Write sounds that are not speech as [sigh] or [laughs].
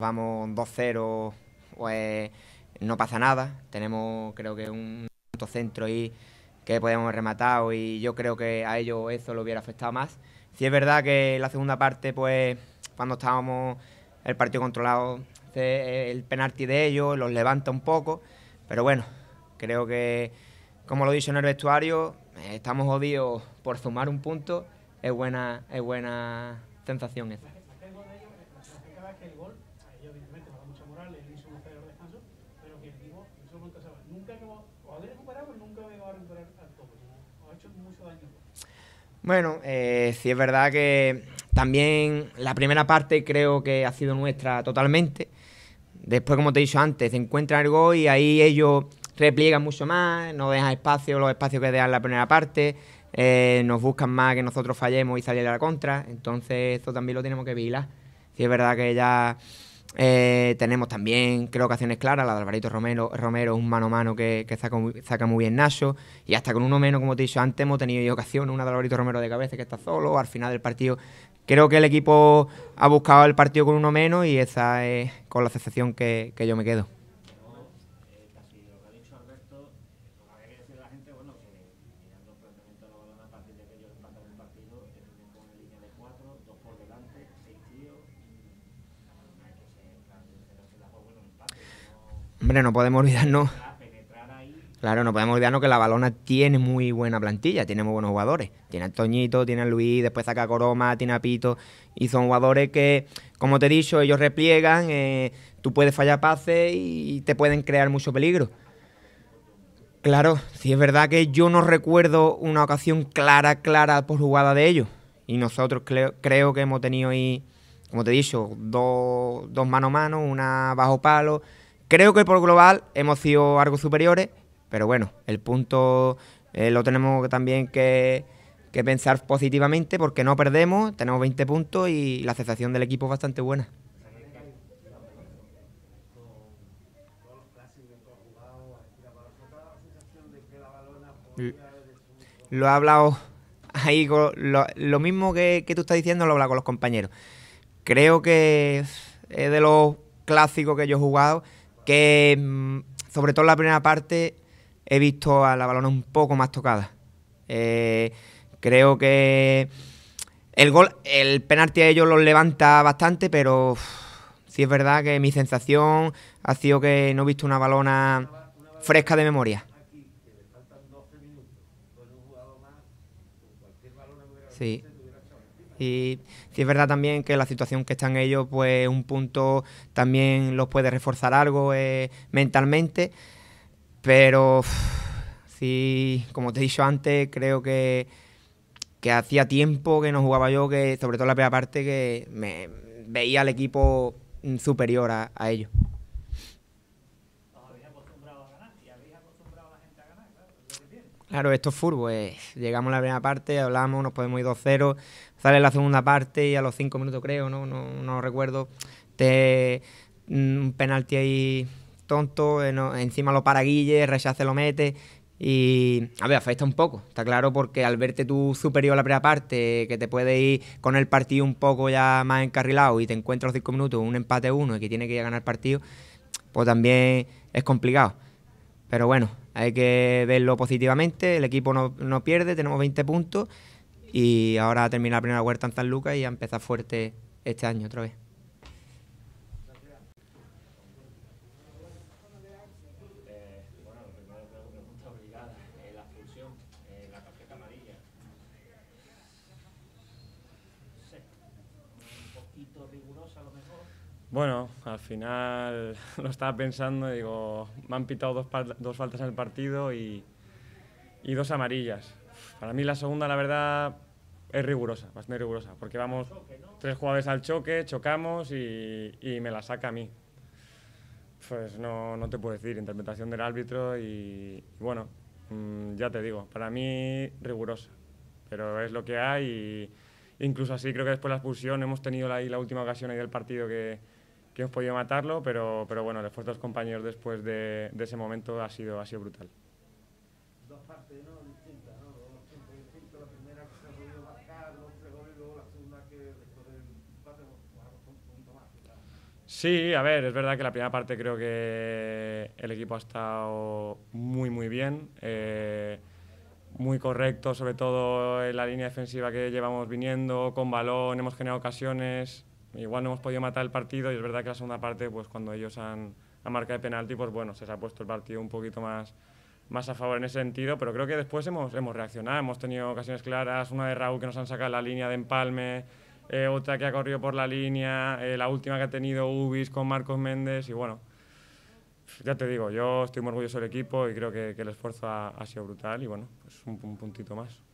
Vamos 2-0, pues no pasa nada. Tenemos creo que un centro ahí que podemos rematar y yo creo que a ellos eso lo hubiera afectado más. Si es verdad que la segunda parte, pues cuando estábamos el partido controlado, el penalti de ellos los levanta un poco, pero bueno, creo que como lo he dicho en el vestuario, estamos jodidos por sumar un punto, es buena, es buena sensación esa. Bueno, si sí es verdad que también la primera parte creo que ha sido nuestra totalmente. Después, como te he dicho antes, se encuentran el gol y ahí ellos repliegan mucho más, no dejan espacio, los espacios que dejan la primera parte, eh, nos buscan más que nosotros fallemos y salir a la contra. Entonces, eso también lo tenemos que vigilar. Si sí es verdad que ya eh, tenemos también, creo ocasiones claras, la de Alvarito Romero, Romero un mano a mano que, saca, muy, bien Nacho. Y hasta con uno menos, como te he dicho antes, hemos tenido ocasiones, una de Alvarito Romero de cabeza que está solo, al final del partido. Creo que el equipo ha buscado el partido con uno menos y esa es con la sensación que yo me quedo. Hombre, no podemos olvidarnos. Claro, no podemos olvidarnos que la balona tiene muy buena plantilla, tiene muy buenos jugadores. Tiene a Toñito, tiene a Luis, después saca a Coroma, tiene a Pito. Y son jugadores que, como te he dicho, ellos repliegan, eh, tú puedes fallar pases y te pueden crear mucho peligro. Claro, sí es verdad que yo no recuerdo una ocasión clara, clara por jugada de ellos. Y nosotros creo, que hemos tenido ahí, como te he dicho, dos, dos mano a mano, una bajo palo Creo que por global hemos sido algo superiores, pero bueno, el punto eh, lo tenemos también que, pensar positivamente porque no perdemos, tenemos 20 puntos y la sensación del equipo es bastante buena. Mm. Lo he hablado ahí, lo, mismo que, que, tú estás diciendo lo he hablado con los compañeros. Creo que es de los clásicos que yo he jugado, que mm, sobre todo en la primera parte he visto a la balona un poco más tocada. Eh, creo que el gol, el penalti a ellos los levanta bastante, pero sí es verdad que mi sensación ha sido que no he visto una balona fresca de memoria. Pues sí. Y, es verdad también que la situación que están ellos, pues un punto también los puede reforzar algo eh, mentalmente, pero sí, como te he dicho antes, creo que, que hacía tiempo que no jugaba yo, que sobre todo la primera parte, que me veía al equipo superior a ellos. Claro, esto es eh. Llegamos a la primera parte, hablamos, nos podemos ir 2-0, sale la segunda parte y a los 5 minutos creo, no, no, recuerdo, te, mm, un penalti ahí tonto, eh, encima lo para Guille, se lo mete y a ver, afecta un poco, está claro, porque al verte tú superior a la primera parte, que te puedes ir con el partido un poco ya más encarrilado y te encuentras los cinco minutos un empate uno y que tiene que ir a ganar el partido, pues también es complicado. Pero bueno, hay que verlo positivamente, el equipo no, pierde, tenemos 20 puntos y ahora termina la primera vuelta en San Lucas y a empezar fuerte este año otra vez. Bueno, al final [laughs] lo estaba pensando, digo, me han pitado dos, faltas en el partido y, dos amarillas. Para mí la segunda, la verdad, es rigurosa, bastante rigurosa, porque vamos tres jugadores al choque, chocamos y, me la saca a mí. Pues no, te puedo decir, interpretación del árbitro y, bueno, mm, ya te digo, para mí rigurosa, pero es lo que hay y incluso así creo que después de la expulsión hemos tenido ahí la, última ocasión del partido que que hemos podido matarlo, pero, pero bueno, el esfuerzo de los compañeros después de, ese momento ha sido, ha sido brutal. Sí, a ver, es verdad que la primera parte creo que el equipo ha estado muy, muy bien. Eh, muy correcto, sobre todo en la línea defensiva que llevamos viniendo, con balón, hemos generado ocasiones, Igual no hemos podido matar el partido y es verdad que la segunda parte, pues cuando ellos han, marcado de penalti, pues bueno, se les ha puesto el partido un poquito más, más a favor en ese sentido, pero creo que después hemos, hemos reaccionado, hemos tenido ocasiones claras, una de Raúl que nos han sacado la línea de empalme, eh, otra que ha corrido por la línea, eh, la última que ha tenido Ubis con Marcos Méndez y bueno, ya te digo, yo estoy muy orgulloso del equipo y creo que, el esfuerzo ha, sido brutal y bueno, es pues, un puntito más.